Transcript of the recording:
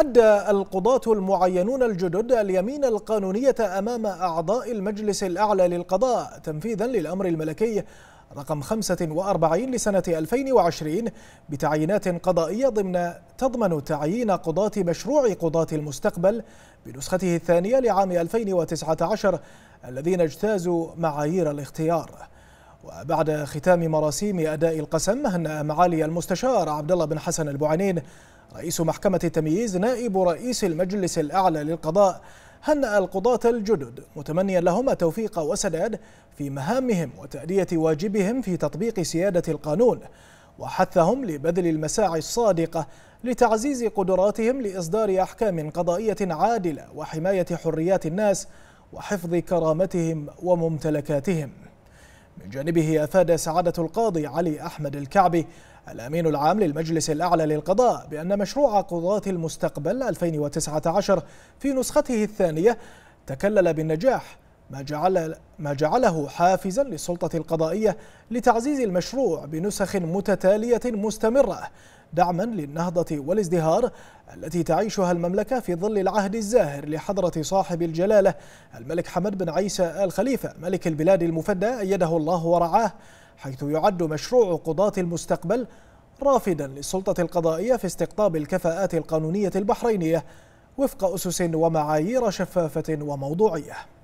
أدى القضاة المعينون الجدد اليمين القانونية أمام أعضاء المجلس الأعلى للقضاء تنفيذا للأمر الملكي رقم 45 لسنة 2020 بتعيينات قضائية ضمن تضمن تعيين قضاة مشروع قضاة المستقبل بنسخته الثانية لعام 2019 الذين اجتازوا معايير الاختيار وبعد ختام مراسيم أداء القسم هنأ معالي المستشار عبد الله بن حسن البعنين رئيس محكمة التمييز نائب رئيس المجلس الأعلى للقضاء هنأ القضاة الجدد متمنيا لهم التوفيق والسداد في مهامهم وتأدية واجبهم في تطبيق سيادة القانون وحثهم لبذل المساعي الصادقة لتعزيز قدراتهم لإصدار أحكام قضائية عادلة وحماية حريات الناس وحفظ كرامتهم وممتلكاتهم من جانبه أفاد سعادة القاضي علي أحمد الكعبي الأمين العام للمجلس الأعلى للقضاء بأن مشروع قضاة المستقبل 2019 في نسخته الثانية تكلل بالنجاح ما جعل ما جعله حافزا للسلطة القضائية لتعزيز المشروع بنسخ متتالية مستمرة دعما للنهضة والازدهار التي تعيشها المملكة في ظل العهد الزاهر لحضرة صاحب الجلالة الملك حمد بن عيسى الخليفة ملك البلاد المفدى أيده الله ورعاه حيث يعد مشروع قضاة المستقبل رافدا للسلطة القضائية في استقطاب الكفاءات القانونية البحرينية وفق أسس ومعايير شفافة وموضوعية